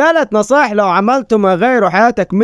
ثلاث نصائح لو ما غيروا حياتك 100%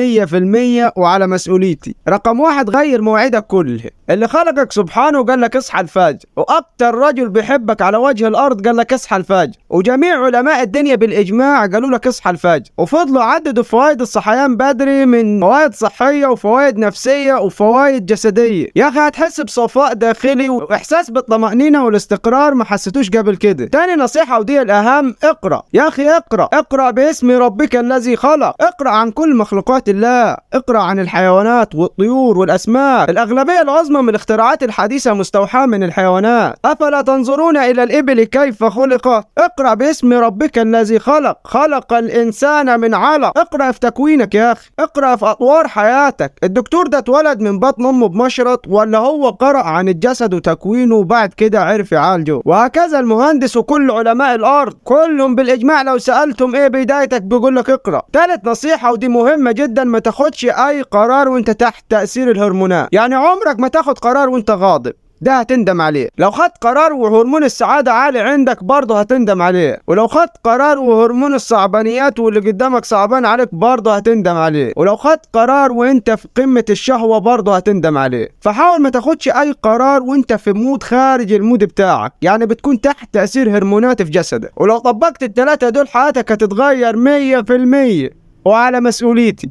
وعلى مسؤوليتي رقم واحد غير مواعيدك كلها اللي خلقك سبحانه وقال لك اصحى الفجر واكتر رجل بيحبك على وجه الارض قال لك اصحى الفجر وجميع علماء الدنيا بالاجماع قالوا لك اصحى الفجر وفضلوا عددوا فوائد الصحيان بدري من فوائد صحيه وفوائد نفسيه وفوائد جسديه يا اخي هتحس بصفاء داخلي واحساس بالطمانينه والاستقرار ما حسيتوش قبل كده تاني نصيحه ودي الاهم اقرا يا اخي اقرا اقرا باسم ربك الذي خلق اقرأ عن كل مخلوقات الله اقرأ عن الحيوانات والطيور والأسماك الأغلبية العظمى من الاختراعات الحديثة مستوحاة من الحيوانات أفلا تنظرون إلى الإبل كيف خلقت اقرأ باسم ربك الذي خلق خلق الإنسان من علق اقرأ في تكوينك يا أخي اقرأ في أطوار حياتك الدكتور ده اتولد من بطن أمه بمشرط ولا هو قرأ عن الجسد وتكوينه وبعد كده عرف يعالجه وهكذا المهندس وكل علماء الأرض كلهم بالإجماع لو سألتم إيه بدايتك بيقول لك اقرا ثالث نصيحه ودي مهمه جدا ما تاخدش اي قرار وانت تحت تاثير الهرمونات يعني عمرك ما تاخد قرار وانت غاضب ده هتندم عليه لو خدت قرار وهرمون السعادة عالي عندك برضه هتندم عليه ولو خدت قرار وهرمون الصعبانيات واللي قدامك صعبان عليك برضه هتندم عليه ولو خدت قرار وانت في قمة الشهوة برضه هتندم عليه فحاول ما تاخدش اي قرار وانت في مود خارج المود بتاعك يعني بتكون تحت تأثير هرمونات في جسدك ولو طبقت التلاتة دول حياتك هتتغير 100% وعلى مسؤوليتي